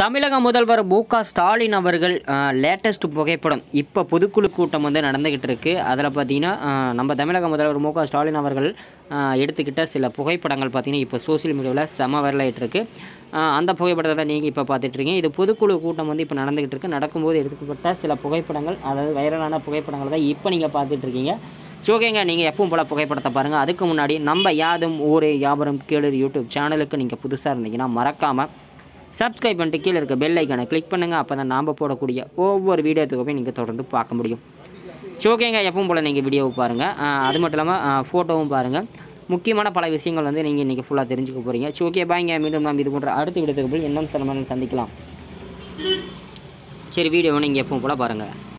தமிழக முதல்வர் மு க ஸ்டாலின் அவர்கள் லேட்டஸ்ட் புகைப்படம் இப்போ பொதுக்குழு கூட்டம் வந்து நடந்துக்கிட்டு இருக்குது அதில் பார்த்திங்கன்னா நம்ம தமிழக முதல்வர் மு க ஸ்டாலின் அவர்கள் எடுத்துக்கிட்ட சில புகைப்படங்கள் பார்த்திங்கன்னா இப்போ சோசியல் மீடியாவில் செம வரலாயிட்டு இருக்குது அந்த புகைப்படத்தை தான் நீங்கள் இப்போ பார்த்துட்ருக்கீங்க இது பொதுக்குழு கூட்டம் வந்து இப்போ நடந்துக்கிட்டு இருக்குது நடக்கும்போது எடுக்கப்பட்ட சில புகைப்படங்கள் அதாவது வைரலான புகைப்படங்கள் தான் இப்போ நீங்கள் பார்த்துட்ருக்கீங்க ஓகேங்க நீங்கள் எப்பவும் போல் புகைப்படத்தை பாருங்கள் அதுக்கு முன்னாடி நம்ம யாதும் ஊரே வியாபாரம் கேளு யூடியூப் சேனலுக்கு நீங்கள் புதுசாக இருந்தீங்கன்னா மறக்காமல் சப்ஸ்கிரைப் பண்ணிட்டு கீழே இருக்க பெல் ஐக்கானை கிளிக் பண்ணுங்கள் அப்போ தான் நாம் போடக்கூடிய ஒவ்வொரு வீடியோத்துக்குமே நீங்கள் தொடர்ந்து பார்க்க முடியும் சோகேங்க எப்பவும் போல் நீங்கள் வீடியோவை பாருங்கள் அது மட்டும் இல்லாமல் ஃபோட்டோவும் பாருங்கள் முக்கியமான பல விஷயங்கள் வந்து நீங்கள் இன்றைக்கி ஃபுல்லாக தெரிஞ்சுக்க போகிறீங்க சோகே பாய்ங்க மீண்டும் நாம் இது போன்ற அடுத்த வீடியோத்துக்கு போய் என்ன சிரமம் சந்திக்கலாம் சரி வீடியோவை நீங்கள் எப்பவும் போல் பாருங்கள்